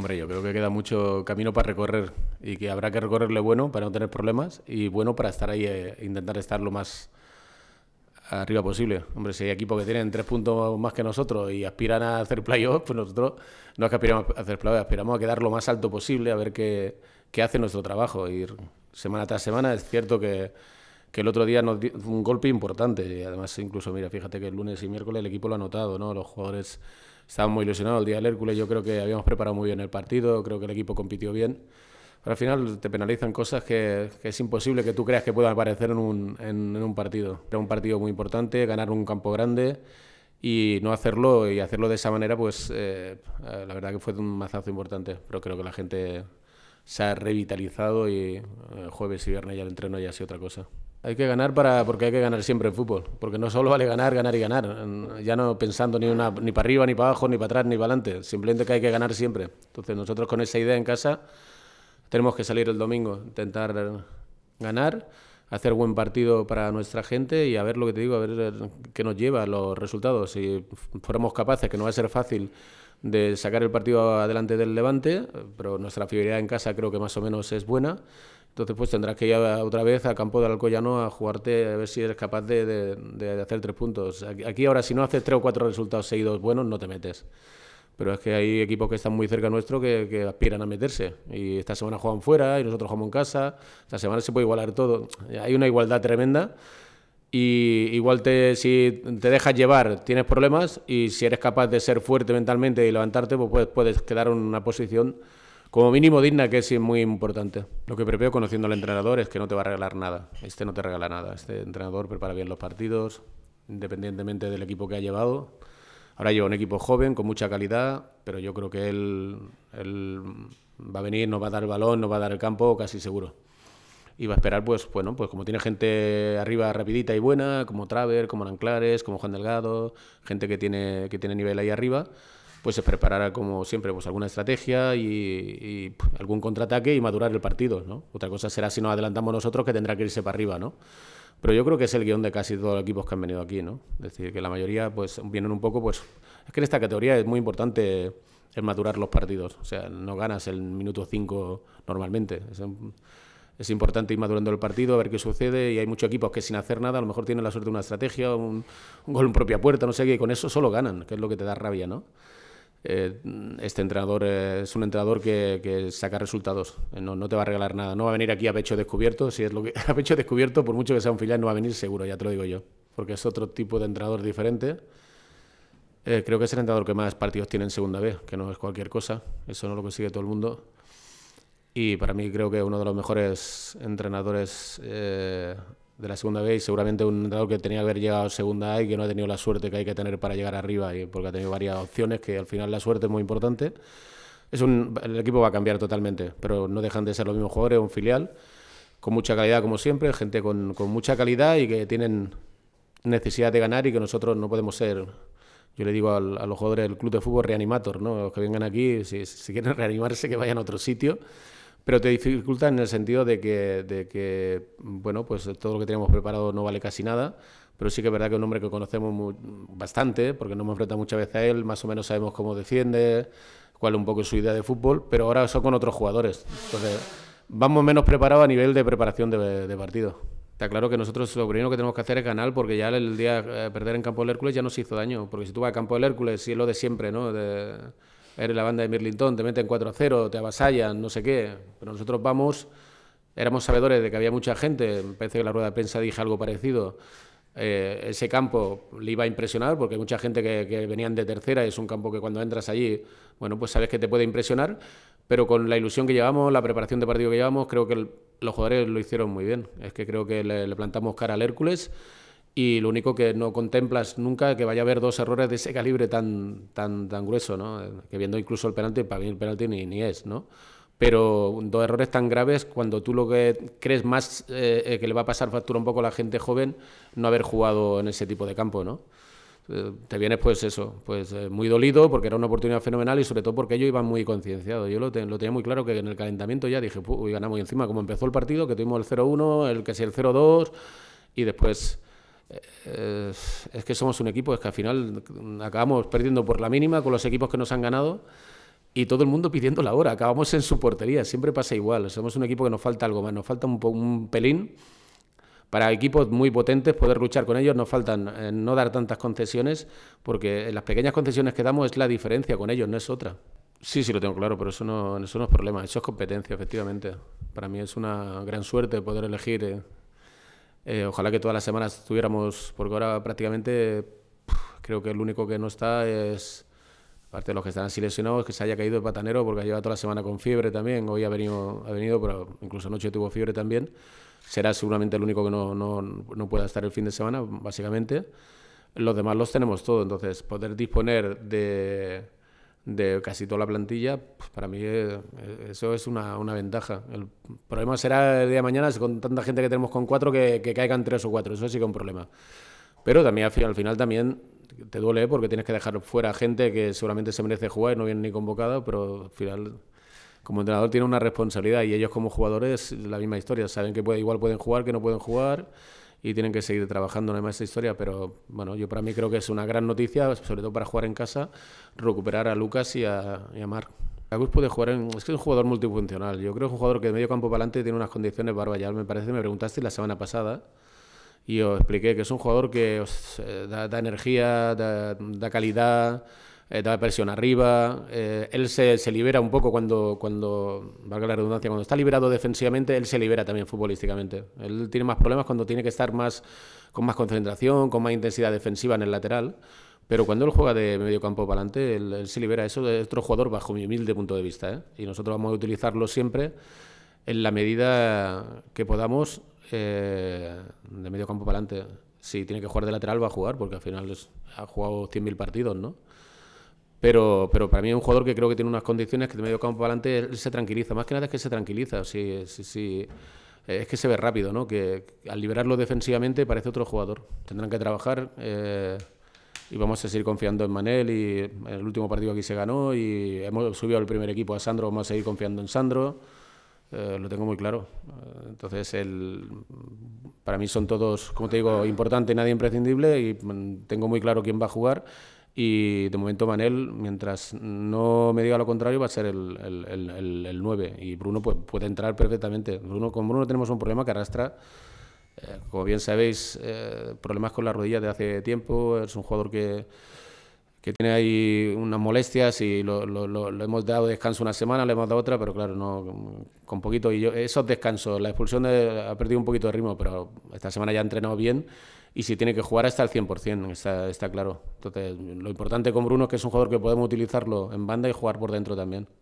Hombre, yo creo que queda mucho camino para recorrer y que habrá que recorrerle bueno para no tener problemas y bueno para estar ahí, e intentar estar lo más arriba posible. Hombre, si hay equipos que tienen tres puntos más que nosotros y aspiran a hacer playoff, pues nosotros no es que aspiramos a hacer playoff, aspiramos a quedar lo más alto posible, a ver qué, hace nuestro trabajo. Ir semana tras semana, es cierto que, que el otro día nos dio un golpe importante y además incluso, mira, fíjate que el lunes y miércoles el equipo lo ha notado, ¿no? Los jugadores estábamos muy ilusionados el día del Hércules, yo creo que habíamos preparado muy bien el partido, creo que el equipo compitió bien. Pero al final te penalizan cosas que, es imposible que tú creas que puedan aparecer en un, en, un partido. Era un partido muy importante, ganar un campo grande y no hacerlo y hacerlo de esa manera, pues eh, la verdad que fue un mazazo importante, pero creo que la gente se ha revitalizado y eh, jueves y viernes ya el entreno ya ha sido otra cosa. Hay que ganar para, porque hay que ganar siempre en fútbol, porque no solo vale ganar, ganar y ganar, ya no pensando ni, una, ni para arriba, ni para abajo, ni para atrás, ni para adelante, simplemente que hay que ganar siempre. Entonces nosotros con esa idea en casa tenemos que salir el domingo, intentar ganar, hacer buen partido para nuestra gente y a ver lo que te digo, a ver qué nos lleva los resultados. Si fuéramos capaces, que no va a ser fácil, de sacar el partido adelante del Levante, pero nuestra fidelidad en casa creo que más o menos es buena. Entonces, pues tendrás que ir otra vez a campo del Alcoyano a jugarte a ver si eres capaz de, hacer tres puntos. Aquí ahora, si no haces tres o cuatro resultados seguidos buenos, no te metes. Pero es que hay equipos que están muy cerca nuestro que, aspiran a meterse. Y esta semana juegan fuera y nosotros jugamos en casa. Esta semana se puede igualar todo. Hay una igualdad tremenda y igual te, si te dejas llevar tienes problemas y si eres capaz de ser fuerte mentalmente y levantarte pues puedes, puedes quedar en una posición como mínimo digna, que sí es muy importante. Lo que preveo conociendo al entrenador es que no te va a regalar nada. Este no te regala nada. Este entrenador prepara bien los partidos, independientemente del equipo que ha llevado. Ahora lleva un equipo joven, con mucha calidad, pero yo creo que él, va a venir, nos va a dar el balón, nos va a dar el campo, casi seguro. Y va a esperar, pues, bueno, pues como tiene gente arriba rapidita y buena, como Traver, como Anclares, como Juan Delgado, gente que tiene, que tiene nivel ahí arriba, pues se preparara como siempre pues alguna estrategia y, algún contraataque y madurar el partido, ¿no? Otra cosa será si nos adelantamos nosotros que tendrá que irse para arriba, ¿no? Pero yo creo que es el guión de casi todos los equipos que han venido aquí, ¿no? Es decir, que la mayoría pues vienen un poco pues es que en esta categoría es muy importante el madurar los partidos, o sea, no ganas el minuto 5 normalmente, es, importante ir madurando el partido, a ver qué sucede. Y hay muchos equipos que sin hacer nada, a lo mejor tienen la suerte de una estrategia, un, un gol en propia puerta, no sé qué, y con eso solo ganan, que es lo que te da rabia, ¿no? Eh, este entrenador eh, es un entrenador que, saca resultados, eh, no, te va a regalar nada, no va a venir aquí a pecho descubierto, si es lo que a pecho descubierto, por mucho que sea un filial, no va a venir seguro, ya te lo digo yo, porque es otro tipo de entrenador diferente. creo que es el entrenador que más partidos tiene en segunda B, que no es cualquier cosa, eso no lo consigue todo el mundo. Y para mí creo que uno de los mejores entrenadores de la segunda vez y seguramente un entrenador que tenía que haber llegado a segunda A y que no ha tenido la suerte que hay que tener para llegar arriba, y porque ha tenido varias opciones, que al final la suerte es muy importante. Es un, el equipo va a cambiar totalmente, pero no dejan de ser los mismos jugadores, un filial, con mucha calidad como siempre, gente con, con mucha calidad y que tienen necesidad de ganar y que nosotros no podemos ser yo le digo a los jugadores del club de fútbol reanimator, ¿no? Los que vengan aquí, si, si, quieren reanimarse, que vayan a otro sitio, pero te dificulta en el sentido de que, que, bueno, pues todo lo que tenemos preparado no vale casi nada, pero sí que es verdad que es un hombre que conocemos bastante, porque nos hemos enfrentado muchas veces a él, más o menos sabemos cómo defiende, cuál es un poco su idea de fútbol, pero ahora son con otros jugadores. Entonces, vamos menos preparados a nivel de preparación de, partido. Está claro que nosotros lo primero que tenemos que hacer es ganar, porque ya el día de eh, perder en campo del Hércules ya nos hizo daño, porque si tú vas a campo del Hércules, y es lo de siempre, ¿no? De, eres la banda de Mirlington, te meten 4-0, te avasallan, no sé qué. Pero nosotros vamos, éramos sabedores de que había mucha gente, parece que la rueda de prensa dije algo parecido. Eh, ese campo le iba a impresionar porque mucha gente que, venían de tercera es un campo que cuando entras allí, bueno, pues sabes que te puede impresionar, pero con la ilusión que llevamos, la preparación de partido que llevamos, creo que los jugadores lo hicieron muy bien. Es que creo que le, le plantamos cara al Hércules y lo único que no contemplas nunca que vaya a haber dos errores de ese calibre tan, tan, tan grueso, ¿no? que viendo incluso el penalti, para mí el penalti ni, es, ¿no? pero dos errores tan graves cuando tú lo que crees más eh, que le va a pasar factura un poco a la gente joven no haber jugado en ese tipo de campo, ¿no? Eh, te vienes pues eso, pues eh, muy dolido porque era una oportunidad fenomenal y sobre todo porque ellos iban muy concienciados. Yo lo, tenía muy claro que en el calentamiento ya dije, uy, ganamos encima como empezó el partido, que tuvimos el 0-1, el que si el 0-2 y después eh, es que somos un equipo, es que al final acabamos perdiendo por la mínima con los equipos que nos han ganado y todo el mundo pidiendo la hora, acabamos en su portería, siempre pasa igual, somos un equipo que nos falta algo más, nos falta un, pelín para equipos muy potentes poder luchar con ellos, nos faltan eh, no dar tantas concesiones, porque las pequeñas concesiones que damos es la diferencia con ellos, no es otra. Sí, sí, lo tengo claro, pero eso no, es problema, eso es competencia, efectivamente. Para mí es una gran suerte poder elegir. Eh, eh, ojalá que todas las semanas estuviéramos, porque ahora prácticamente creo que el único que no está es, aparte de los que están así lesionados, que se haya caído el patanero, porque ha llevado toda la semana con fiebre también. Hoy ha venido, ha venido pero incluso anoche tuvo fiebre también. Será seguramente el único que no, no, no pueda estar el fin de semana, básicamente. Los demás los tenemos todos, entonces poder disponer de de casi toda la plantilla, pues, para mí eh, eh, eso es una, ventaja. El problema será el día de mañana con tanta gente que tenemos con cuatro que, caigan tres o cuatro, eso sí que es un problema. Pero también al final también te duele porque tienes que dejar fuera gente que seguramente se merece jugar y no viene ni convocado pero al final como entrenador tiene una responsabilidad y ellos como jugadores la misma historia, saben que igual pueden jugar, que no pueden jugar y tienen que seguir trabajando en esta historia, pero bueno, yo para mí creo que es una gran noticia, sobre todo para jugar en casa, recuperar a Lucas y a, y a Marc. Agus puede jugar en. Es que es un jugador multifuncional. Yo creo que es un jugador que de medio campo para adelante tiene unas condiciones ...ya Me parece, me preguntaste la semana pasada y os expliqué que es un jugador que os eh, da, energía, da, da calidad, eh, da presión arriba, eh, él se, se, libera un poco cuando, cuando, valga la redundancia, cuando está liberado defensivamente, él se libera también futbolísticamente. Él tiene más problemas cuando tiene que estar más con más concentración, con más intensidad defensiva en el lateral, pero cuando él juega de medio campo para adelante, él, se libera. Eso es otro jugador bajo mi humilde punto de vista, ¿eh? y nosotros vamos a utilizarlo siempre en la medida que podamos eh, de medio campo para adelante. Si tiene que jugar de lateral, va a jugar, porque al final ha jugado 100.000 partidos, ¿no? Pero, pero para mí es un jugador que creo que tiene unas condiciones que de medio campo adelante se tranquiliza. Más que nada es que se tranquiliza. Sí, sí, Es que se ve rápido, ¿no? Que, al liberarlo defensivamente parece otro jugador. Tendrán que trabajar eh, y vamos a seguir confiando en Manel. Y el último partido aquí se ganó y hemos subido al primer equipo a Sandro. Vamos a seguir confiando en Sandro. Eh, lo tengo muy claro. Eh, entonces, el, para mí son todos, como te digo, importante, nadie imprescindible y mm, tengo muy claro quién va a jugar y de momento Manel, mientras no me diga lo contrario, va a ser el, 9. Y Bruno puede, puede entrar perfectamente. Bruno, con Bruno tenemos un problema que arrastra, eh, como bien sabéis, eh, problemas con la rodilla de hace tiempo. Es un jugador que, que tiene ahí unas molestias y lo, hemos dado descanso una semana, le hemos dado otra, pero claro, no con poquito. Y esos descansos, la expulsión ha perdido un poquito de ritmo, pero esta semana ya ha entrenado bien y si tiene que jugar hasta el 100%, está, está claro. lo importante con Bruno es que es un jugador que podemos utilizarlo en banda y jugar por dentro también.